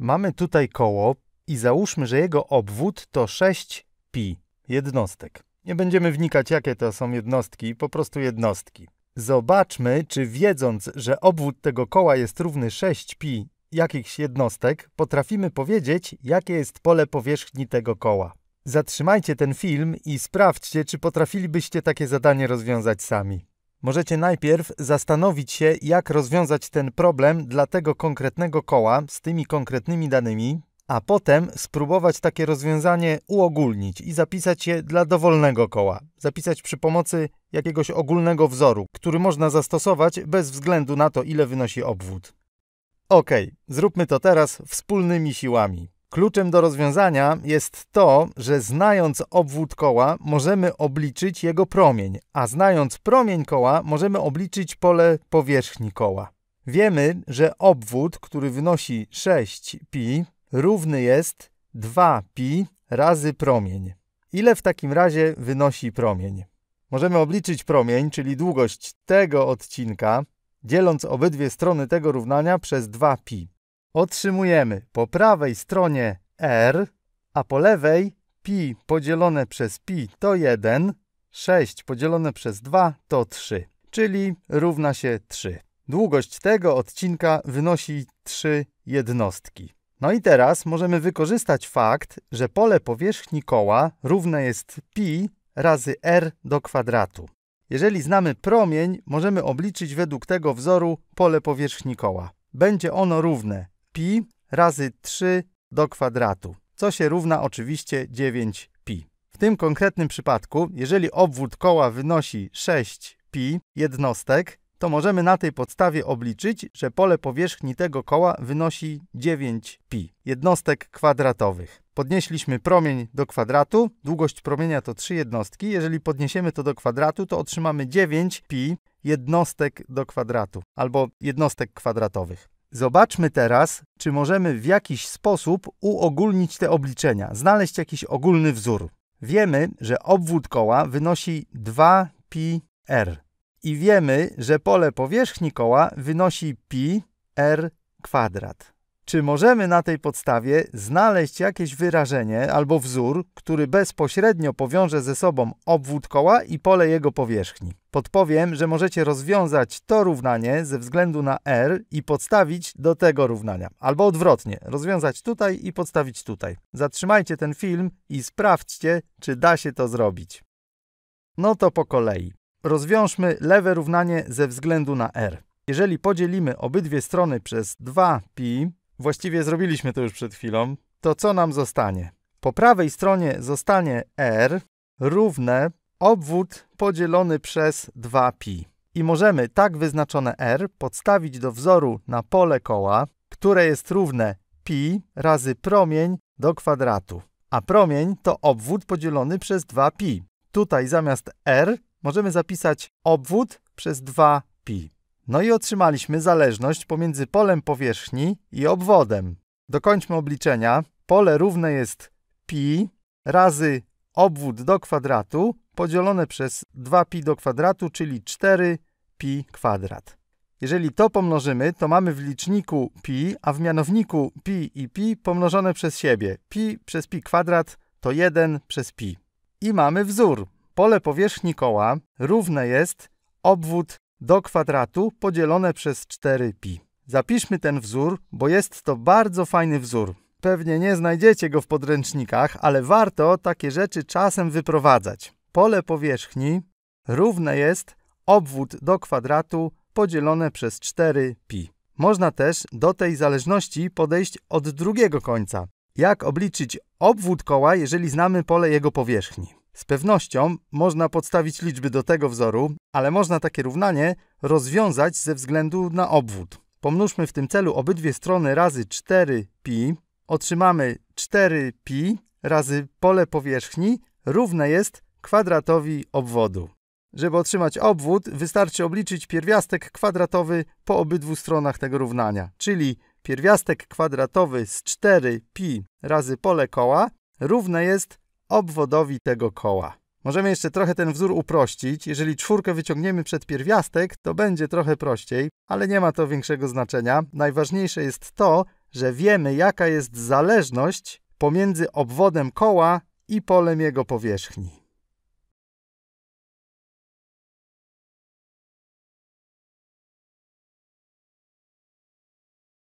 Mamy tutaj koło i załóżmy, że jego obwód to 6pi jednostek. Nie będziemy wnikać, jakie to są jednostki, po prostu jednostki. Zobaczmy, czy wiedząc, że obwód tego koła jest równy 6pi jakichś jednostek, potrafimy powiedzieć, jakie jest pole powierzchni tego koła. Zatrzymajcie ten film i sprawdźcie, czy potrafilibyście takie zadanie rozwiązać sami. Możecie najpierw zastanowić się, jak rozwiązać ten problem dla tego konkretnego koła z tymi konkretnymi danymi, a potem spróbować takie rozwiązanie uogólnić i zapisać je dla dowolnego koła. Zapisać przy pomocy jakiegoś ogólnego wzoru, który można zastosować bez względu na to, ile wynosi obwód. Ok, zróbmy to teraz wspólnymi siłami. Kluczem do rozwiązania jest to, że znając obwód koła, możemy obliczyć jego promień, a znając promień koła, możemy obliczyć pole powierzchni koła. Wiemy, że obwód, który wynosi 6pi, równy jest 2pi razy promień. Ile w takim razie wynosi promień? Możemy obliczyć promień, czyli długość tego odcinka, dzieląc obydwie strony tego równania przez 2pi otrzymujemy po prawej stronie R, a po lewej pi podzielone przez pi to 1, 6 podzielone przez 2 to 3, czyli równa się 3. Długość tego odcinka wynosi 3 jednostki. No i teraz możemy wykorzystać fakt, że pole powierzchni koła równe jest pi razy r do kwadratu. Jeżeli znamy promień, możemy obliczyć według tego wzoru pole powierzchni koła. Będzie ono równe pi razy 3 do kwadratu, co się równa oczywiście 9pi. W tym konkretnym przypadku, jeżeli obwód koła wynosi 6pi jednostek, to możemy na tej podstawie obliczyć, że pole powierzchni tego koła wynosi 9pi jednostek kwadratowych. Podnieśliśmy promień do kwadratu, długość promienia to 3 jednostki. Jeżeli podniesiemy to do kwadratu, to otrzymamy 9pi jednostek do kwadratu albo jednostek kwadratowych. Zobaczmy teraz, czy możemy w jakiś sposób uogólnić te obliczenia, znaleźć jakiś ogólny wzór. Wiemy, że obwód koła wynosi 2πr i wiemy, że pole powierzchni koła wynosi πr kwadrat. Czy możemy na tej podstawie znaleźć jakieś wyrażenie albo wzór, który bezpośrednio powiąże ze sobą obwód koła i pole jego powierzchni? Podpowiem, że możecie rozwiązać to równanie ze względu na R i podstawić do tego równania. Albo odwrotnie, rozwiązać tutaj i podstawić tutaj. Zatrzymajcie ten film i sprawdźcie, czy da się to zrobić. No to po kolei. Rozwiążmy lewe równanie ze względu na R. Jeżeli podzielimy obydwie strony przez 2pi, właściwie zrobiliśmy to już przed chwilą, to co nam zostanie? Po prawej stronie zostanie R równe obwód podzielony przez 2pi. I możemy tak wyznaczone R podstawić do wzoru na pole koła, które jest równe pi razy promień do kwadratu. A promień to obwód podzielony przez 2pi. Tutaj zamiast R możemy zapisać obwód przez 2pi. No i otrzymaliśmy zależność pomiędzy polem powierzchni i obwodem. Dokończmy obliczenia. Pole równe jest pi razy obwód do kwadratu podzielone przez 2pi do kwadratu, czyli 4pi kwadrat. Jeżeli to pomnożymy, to mamy w liczniku pi, a w mianowniku pi i pi pomnożone przez siebie. Pi przez pi kwadrat to 1 przez pi. I mamy wzór. Pole powierzchni koła równe jest obwód do kwadratu podzielone przez 4pi. Zapiszmy ten wzór, bo jest to bardzo fajny wzór. Pewnie nie znajdziecie go w podręcznikach, ale warto takie rzeczy czasem wyprowadzać. Pole powierzchni równe jest obwód do kwadratu podzielone przez 4pi. Można też do tej zależności podejść od drugiego końca. Jak obliczyć obwód koła, jeżeli znamy pole jego powierzchni? Z pewnością można podstawić liczby do tego wzoru, ale można takie równanie rozwiązać ze względu na obwód. Pomnóżmy w tym celu obydwie strony razy 4pi. Otrzymamy 4pi razy pole powierzchni równe jest kwadratowi obwodu. Żeby otrzymać obwód, wystarczy obliczyć pierwiastek kwadratowy po obydwu stronach tego równania, czyli pierwiastek kwadratowy z 4pi razy pole koła równe jest obwodowi tego koła. Możemy jeszcze trochę ten wzór uprościć. Jeżeli czwórkę wyciągniemy przed pierwiastek, to będzie trochę prościej, ale nie ma to większego znaczenia. Najważniejsze jest to, że wiemy, jaka jest zależność pomiędzy obwodem koła i polem jego powierzchni.